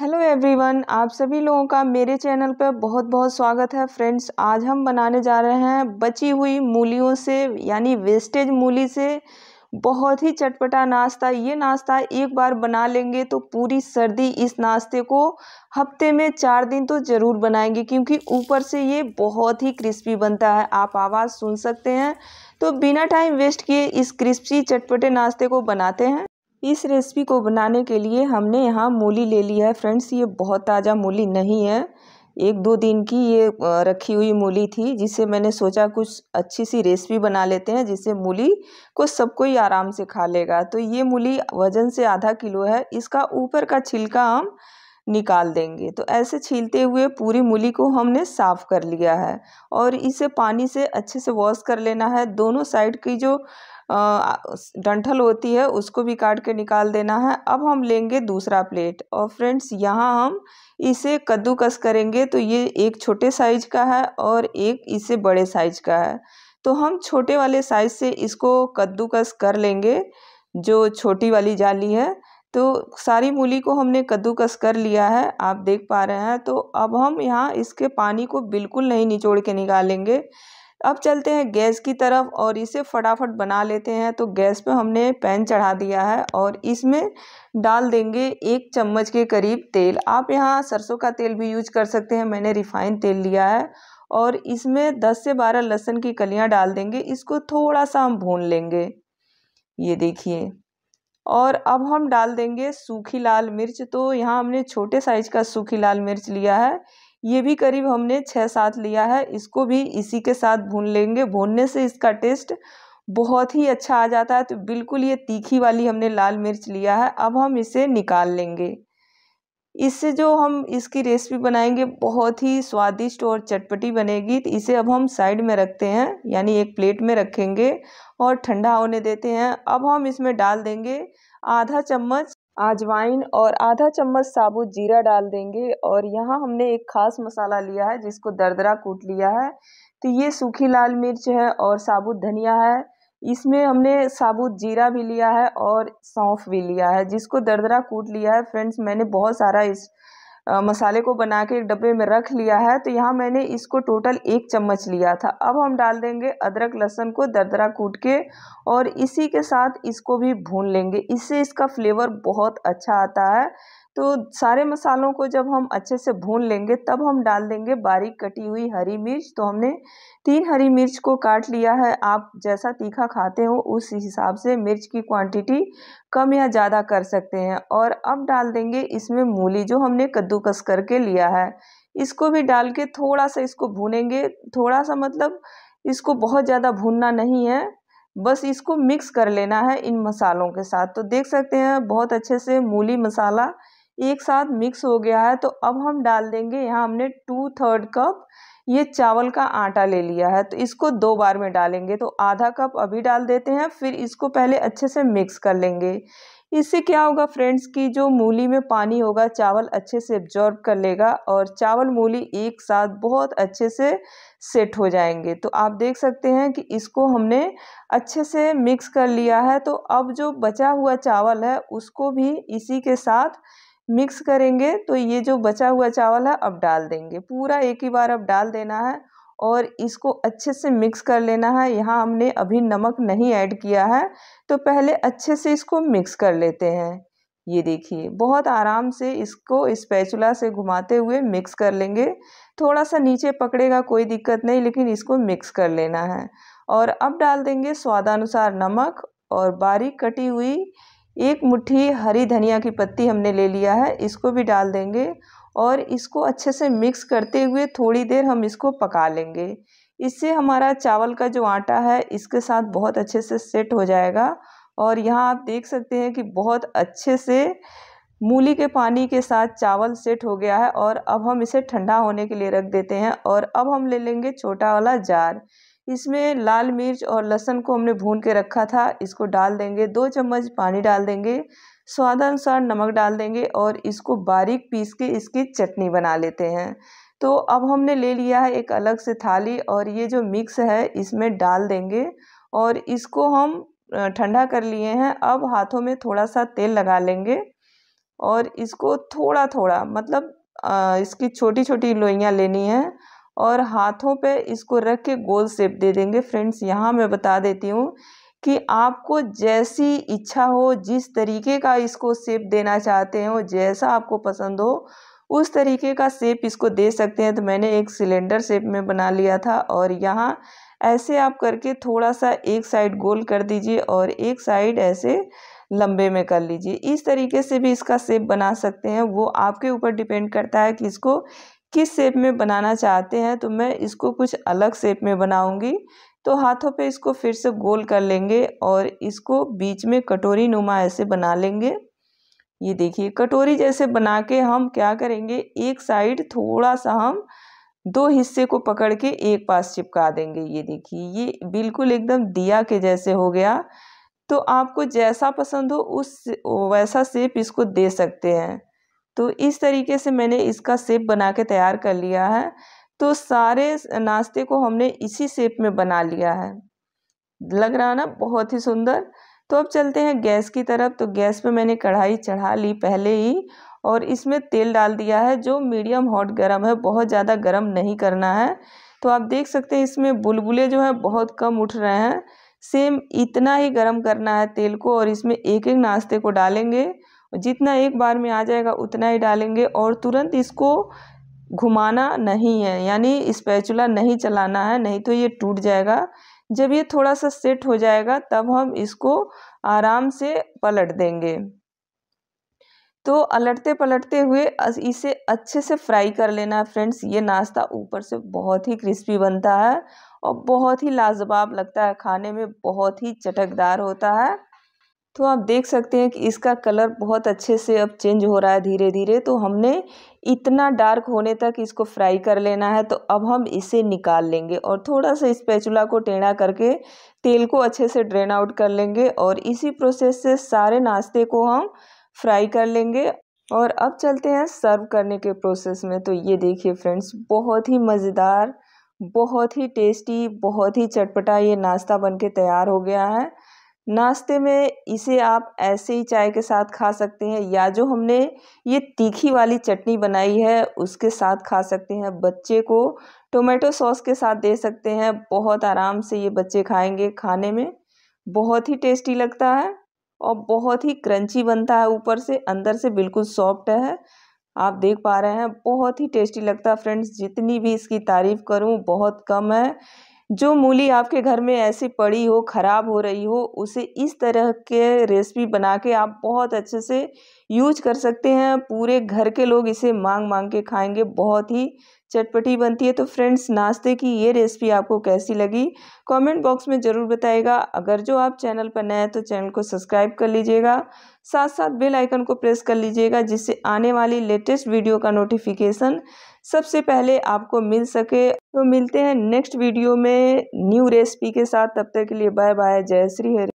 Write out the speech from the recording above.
hello everyone आप सभी लोगों का मेरे चैनल पर बहुत बहुत स्वागत है फ्रेंड्स आज हम बनाने जा रहे हैं बची हुई मूलियों से यानी वेस्टेज मूली से बहुत ही चटपटा नाश्ता ये नाश्ता एक बार बना लेंगे तो पूरी सर्दी इस नाश्ते को हफ्ते में चार दिन तो ज़रूर बनाएंगे क्योंकि ऊपर से ये बहुत ही क्रिस्पी बनता है आप आवाज़ सुन सकते हैं तो बिना टाइम वेस्ट किए इस क्रिस्पी चटपटे नाश्ते को बनाते हैं इस रेसिपी को बनाने के लिए हमने यहाँ मूली ले ली है फ्रेंड्स ये बहुत ताज़ा मूली नहीं है एक दो दिन की ये रखी हुई मूली थी जिसे मैंने सोचा कुछ अच्छी सी रेसिपी बना लेते हैं जिससे मूली को सब कोई आराम से खा लेगा तो ये मूली वज़न से आधा किलो है इसका ऊपर का छिलका हम निकाल देंगे तो ऐसे छीलते हुए पूरी मूली को हमने साफ़ कर लिया है और इसे पानी से अच्छे से वॉश कर लेना है दोनों साइड की जो डंठल होती है उसको भी काट के निकाल देना है अब हम लेंगे दूसरा प्लेट और फ्रेंड्स यहाँ हम इसे कद्दूकस करेंगे तो ये एक छोटे साइज का है और एक इसे बड़े साइज का है तो हम छोटे वाले साइज से इसको कद्दूकस कर लेंगे जो छोटी वाली जाली है तो सारी मूली को हमने कद्दूकस कर लिया है आप देख पा रहे हैं तो अब हम यहाँ इसके पानी को बिल्कुल नहीं निचोड़ के निकालेंगे अब चलते हैं गैस की तरफ और इसे फटाफट बना लेते हैं तो गैस पे हमने पैन चढ़ा दिया है और इसमें डाल देंगे एक चम्मच के करीब तेल आप यहाँ सरसों का तेल भी यूज कर सकते हैं मैंने रिफाइंड तेल लिया है और इसमें दस से बारह लहसुन की कलियाँ डाल देंगे इसको थोड़ा सा हम भून लेंगे ये देखिए और अब हम डाल देंगे सूखी लाल मिर्च तो यहाँ हमने छोटे साइज का सूखी लाल मिर्च लिया है ये भी करीब हमने छः सात लिया है इसको भी इसी के साथ भून लेंगे भूनने से इसका टेस्ट बहुत ही अच्छा आ जाता है तो बिल्कुल ये तीखी वाली हमने लाल मिर्च लिया है अब हम इसे निकाल लेंगे इससे जो हम इसकी रेसिपी बनाएंगे बहुत ही स्वादिष्ट और चटपटी बनेगी तो इसे अब हम साइड में रखते हैं यानी एक प्लेट में रखेंगे और ठंडा होने देते हैं अब हम इसमें डाल देंगे आधा चम्मच अजवाइन और आधा चम्मच साबुत जीरा डाल देंगे और यहाँ हमने एक खास मसाला लिया है जिसको दरदरा कूट लिया है तो ये सूखी लाल मिर्च है और साबुत धनिया है इसमें हमने साबुत जीरा भी लिया है और सौंफ भी लिया है जिसको दरदरा कूट लिया है फ्रेंड्स मैंने बहुत सारा इस मसाले को बना के एक डब्बे में रख लिया है तो यहाँ मैंने इसको टोटल एक चम्मच लिया था अब हम डाल देंगे अदरक लहसुन को दरदरा कूट के और इसी के साथ इसको भी भून लेंगे इससे इसका फ्लेवर बहुत अच्छा आता है तो सारे मसालों को जब हम अच्छे से भून लेंगे तब हम डाल देंगे बारीक कटी हुई हरी मिर्च तो हमने तीन हरी मिर्च को काट लिया है आप जैसा तीखा खाते हो उस हिसाब से मिर्च की क्वांटिटी कम या ज़्यादा कर सकते हैं और अब डाल देंगे इसमें मूली जो हमने कद्दूकस करके लिया है इसको भी डाल के थोड़ा सा इसको भूनेंगे थोड़ा सा मतलब इसको बहुत ज़्यादा भूनना नहीं है बस इसको मिक्स कर लेना है इन मसालों के साथ तो देख सकते हैं बहुत अच्छे से मूली मसाला एक साथ मिक्स हो गया है तो अब हम डाल देंगे यहाँ हमने टू थर्ड कप ये चावल का आटा ले लिया है तो इसको दो बार में डालेंगे तो आधा कप अभी डाल देते हैं फिर इसको पहले अच्छे से मिक्स कर लेंगे इससे क्या होगा फ्रेंड्स कि जो मूली में पानी होगा चावल अच्छे से एब्जॉर्ब कर लेगा और चावल मूली एक साथ बहुत अच्छे से सेट हो जाएंगे तो आप देख सकते हैं कि इसको हमने अच्छे से मिक्स कर लिया है तो अब जो बचा हुआ चावल है उसको भी इसी के साथ मिक्स करेंगे तो ये जो बचा हुआ चावल है अब डाल देंगे पूरा एक ही बार अब डाल देना है और इसको अच्छे से मिक्स कर लेना है यहाँ हमने अभी नमक नहीं ऐड किया है तो पहले अच्छे से इसको मिक्स कर लेते हैं ये देखिए बहुत आराम से इसको स्पैचुला पैचुला से घुमाते हुए मिक्स कर लेंगे थोड़ा सा नीचे पकड़ेगा कोई दिक्कत नहीं लेकिन इसको मिक्स कर लेना है और अब डाल देंगे स्वादानुसार नमक और बारीक कटी हुई एक मुट्ठी हरी धनिया की पत्ती हमने ले लिया है इसको भी डाल देंगे और इसको अच्छे से मिक्स करते हुए थोड़ी देर हम इसको पका लेंगे इससे हमारा चावल का जो आटा है इसके साथ बहुत अच्छे से सेट हो जाएगा और यहाँ आप देख सकते हैं कि बहुत अच्छे से मूली के पानी के साथ चावल सेट हो गया है और अब हम इसे ठंडा होने के लिए रख देते हैं और अब हम ले लेंगे छोटा वाला जार इसमें लाल मिर्च और लहसुन को हमने भून के रखा था इसको डाल देंगे दो चम्मच पानी डाल देंगे स्वादानुसार नमक डाल देंगे और इसको बारीक पीस के इसकी चटनी बना लेते हैं तो अब हमने ले लिया है एक अलग से थाली और ये जो मिक्स है इसमें डाल देंगे और इसको हम ठंडा कर लिए हैं अब हाथों में थोड़ा सा तेल लगा लेंगे और इसको थोड़ा थोड़ा मतलब इसकी छोटी छोटी लोइयाँ लेनी है और हाथों पे इसको रख के गोल सेप दे देंगे फ्रेंड्स यहाँ मैं बता देती हूँ कि आपको जैसी इच्छा हो जिस तरीके का इसको सेप देना चाहते हो जैसा आपको पसंद हो उस तरीके का सेप इसको दे सकते हैं तो मैंने एक सिलेंडर सेप में बना लिया था और यहाँ ऐसे आप करके थोड़ा सा एक साइड गोल कर दीजिए और एक साइड ऐसे लंबे में कर लीजिए इस तरीके से भी इसका सेप बना सकते हैं वो आपके ऊपर डिपेंड करता है कि इसको किस शेप में बनाना चाहते हैं तो मैं इसको कुछ अलग शेप में बनाऊँगी तो हाथों पे इसको फिर से गोल कर लेंगे और इसको बीच में कटोरी नुमा ऐसे बना लेंगे ये देखिए कटोरी जैसे बना के हम क्या करेंगे एक साइड थोड़ा सा हम दो हिस्से को पकड़ के एक पास चिपका देंगे ये देखिए ये बिल्कुल एकदम दिया के जैसे हो गया तो आपको जैसा पसंद हो उस वैसा शेप इसको दे सकते हैं तो इस तरीके से मैंने इसका सेप बना के तैयार कर लिया है तो सारे नाश्ते को हमने इसी सेप में बना लिया है लग रहा ना बहुत ही सुंदर तो अब चलते हैं गैस की तरफ तो गैस पे मैंने कढ़ाई चढ़ा ली पहले ही और इसमें तेल डाल दिया है जो मीडियम हॉट गरम है बहुत ज़्यादा गरम नहीं करना है तो आप देख सकते हैं इसमें बुलबुले जो है बहुत कम उठ रहे हैं सेम इतना ही गरम करना है तेल को और इसमें एक एक नाश्ते को डालेंगे जितना एक बार में आ जाएगा उतना ही डालेंगे और तुरंत इसको घुमाना नहीं है यानी स्पैचुला नहीं चलाना है नहीं तो ये टूट जाएगा जब ये थोड़ा सा सेट हो जाएगा तब हम इसको आराम से पलट देंगे तो अलटते पलटते हुए इसे अच्छे से फ्राई कर लेना है फ्रेंड्स ये नाश्ता ऊपर से बहुत ही क्रिस्पी बनता है और बहुत ही लाजवाब लगता है खाने में बहुत ही चटकदार होता है तो आप देख सकते हैं कि इसका कलर बहुत अच्छे से अब चेंज हो रहा है धीरे धीरे तो हमने इतना डार्क होने तक इसको फ्राई कर लेना है तो अब हम इसे निकाल लेंगे और थोड़ा सा स्पैचुला को टेढ़ा करके तेल को अच्छे से ड्रेन आउट कर लेंगे और इसी प्रोसेस से सारे नाश्ते को हम फ्राई कर लेंगे और अब चलते हैं सर्व करने के प्रोसेस में तो ये देखिए फ्रेंड्स बहुत ही मज़ेदार बहुत ही टेस्टी बहुत ही चटपटा ये नाश्ता बन तैयार हो गया है नाश्ते में इसे आप ऐसे ही चाय के साथ खा सकते हैं या जो हमने ये तीखी वाली चटनी बनाई है उसके साथ खा सकते हैं बच्चे को टोमेटो सॉस के साथ दे सकते हैं बहुत आराम से ये बच्चे खाएंगे खाने में बहुत ही टेस्टी लगता है और बहुत ही क्रंची बनता है ऊपर से अंदर से बिल्कुल सॉफ्ट है आप देख पा रहे हैं बहुत ही टेस्टी लगता है फ्रेंड्स जितनी भी इसकी तारीफ़ करूं बहुत कम है जो मूली आपके घर में ऐसी पड़ी हो ख़राब हो रही हो उसे इस तरह के रेसिपी बना के आप बहुत अच्छे से यूज कर सकते हैं पूरे घर के लोग इसे मांग मांग के खाएंगे बहुत ही चटपटी बनती है तो फ्रेंड्स नाश्ते की ये रेसिपी आपको कैसी लगी कमेंट बॉक्स में ज़रूर बताएगा अगर जो आप चैनल पर नए हैं तो चैनल को सब्सक्राइब कर लीजिएगा साथ साथ बेल आइकन को प्रेस कर लीजिएगा जिससे आने वाली लेटेस्ट वीडियो का नोटिफिकेशन सबसे पहले आपको मिल सके तो मिलते हैं नेक्स्ट वीडियो में न्यू रेसिपी के साथ तब तक के लिए बाय बाय जय श्री हरि